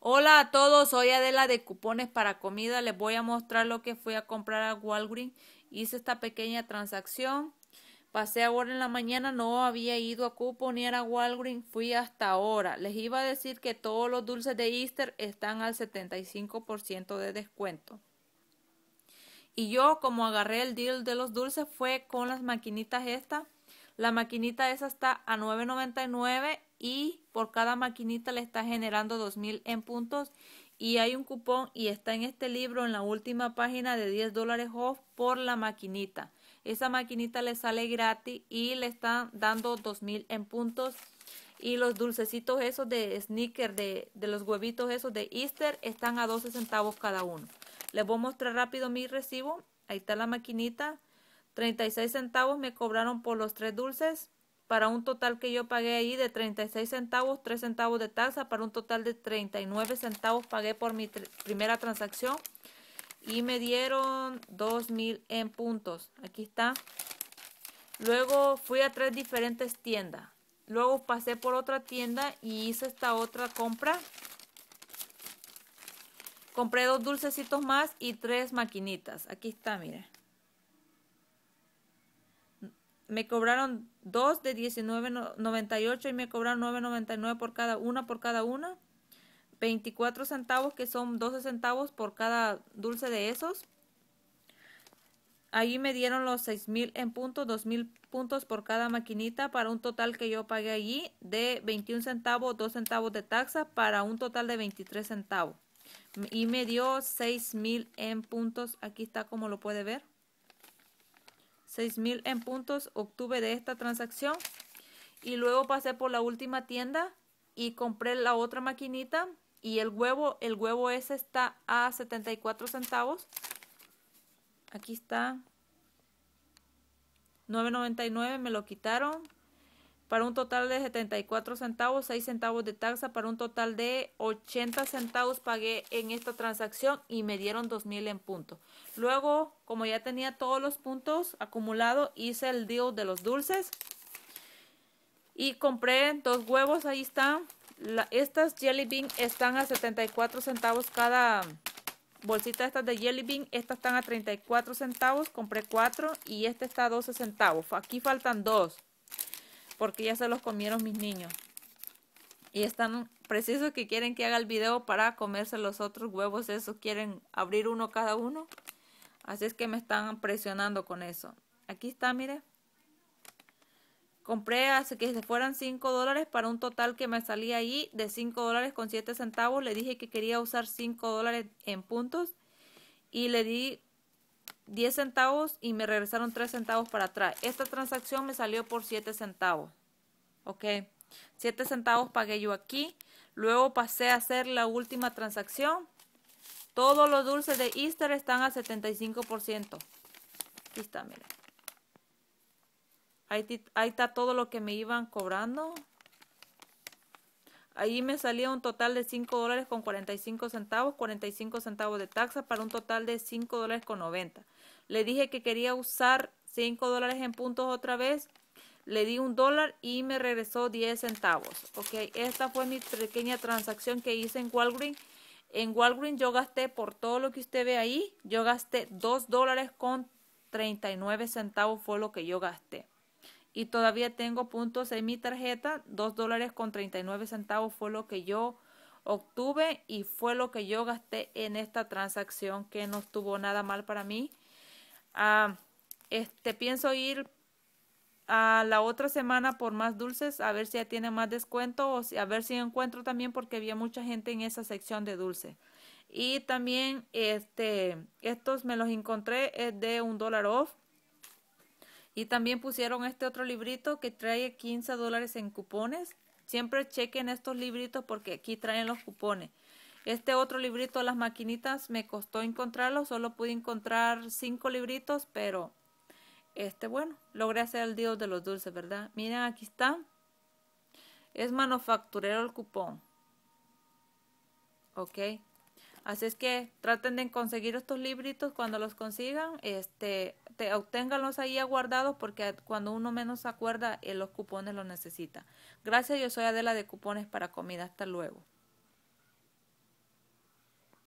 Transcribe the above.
Hola a todos, soy Adela de Cupones para Comida. Les voy a mostrar lo que fui a comprar a Walgreens. Hice esta pequeña transacción. Pasé ahora en la mañana, no había ido a ni a Walgreens, fui hasta ahora. Les iba a decir que todos los dulces de Easter están al 75% de descuento. Y yo como agarré el deal de los dulces fue con las maquinitas estas. La maquinita esa está a $9.99 y por cada maquinita le está generando 2000 en puntos y hay un cupón y está en este libro en la última página de 10 dólares off por la maquinita. Esa maquinita le sale gratis y le están dando 2000 en puntos. Y los dulcecitos esos de sneaker, de, de los huevitos esos de Easter, están a 12 centavos cada uno. Les voy a mostrar rápido mi recibo. Ahí está la maquinita. 36 centavos me cobraron por los tres dulces para un total que yo pagué ahí de 36 centavos, 3 centavos de tasa, para un total de 39 centavos pagué por mi primera transacción y me dieron mil en puntos. Aquí está. Luego fui a tres diferentes tiendas. Luego pasé por otra tienda y hice esta otra compra. Compré dos dulcecitos más y tres maquinitas. Aquí está, miren me cobraron dos de 19.98 y me cobraron 9.99 por cada una, por cada una. 24 centavos, que son 12 centavos por cada dulce de esos. Ahí me dieron los 6.000 en puntos, 2.000 puntos por cada maquinita para un total que yo pagué allí de 21 centavos, 2 centavos de taxa para un total de 23 centavos. Y me dio 6.000 en puntos. Aquí está como lo puede ver. 6.000 en puntos obtuve de esta transacción. Y luego pasé por la última tienda y compré la otra maquinita y el huevo, el huevo ese está a 74 centavos. Aquí está 9.99, me lo quitaron para un total de 74 centavos, 6 centavos de taxa, para un total de 80 centavos pagué en esta transacción y me dieron 2.000 en punto. Luego, como ya tenía todos los puntos acumulados, hice el deal de los dulces y compré dos huevos, ahí están. estas jelly bean están a 74 centavos cada bolsita estas de jelly bean, estas están a 34 centavos, compré 4 y este está a 12 centavos. Aquí faltan dos porque ya se los comieron mis niños. Y están precisos que quieren que haga el video para comerse los otros huevos. Esos quieren abrir uno cada uno. Así es que me están presionando con eso. Aquí está, mire. Compré hace que se fueran 5 dólares para un total que me salía ahí de 5 dólares con 7 centavos. Le dije que quería usar 5 dólares en puntos y le di 10 centavos y me regresaron 3 centavos para atrás. Esta transacción me salió por 7 centavos. Ok, 7 centavos pagué yo aquí. Luego pasé a hacer la última transacción. Todos los dulces de Easter están al 75%. Aquí está, miren. Ahí, está todo lo que me iban cobrando. Ahí me salía un total de 5 dólares con 45 centavos, 45 centavos de taxa para un total de 5 dólares con 90. Le dije que quería usar 5 dólares en puntos otra vez. Le di un dólar y me regresó 10 centavos. Ok, esta fue mi pequeña transacción que hice en Walgreens. En Walgreens yo gasté, por todo lo que usted ve ahí, yo gasté 2 dólares con 39 centavos fue lo que yo gasté. Y todavía tengo puntos en mi tarjeta, 2 dólares con 39 centavos fue lo que yo obtuve y fue lo que yo gasté en esta transacción que no estuvo nada mal para mí. Ah, este, pienso ir a la otra semana por más dulces, a ver si ya tiene más descuento o si, a ver si encuentro también porque había mucha gente en esa sección de dulces. Y también este, estos me los encontré es de un dólar off. Y también pusieron este otro librito que trae 15 dólares en cupones. Siempre chequen estos libritos porque aquí traen los cupones. Este otro librito, Las Maquinitas, me costó encontrarlo, solo pude encontrar cinco libritos, pero este, bueno, logré hacer el dios de los dulces, ¿verdad? Miren, aquí está. Es manufacturero el cupón. Ok. Así es que traten de conseguir estos libritos cuando los consigan, este, te, ahí aguardados porque cuando uno menos se acuerda, eh, los cupones los necesita. Gracias, yo soy Adela de Cupones para Comida. Hasta luego.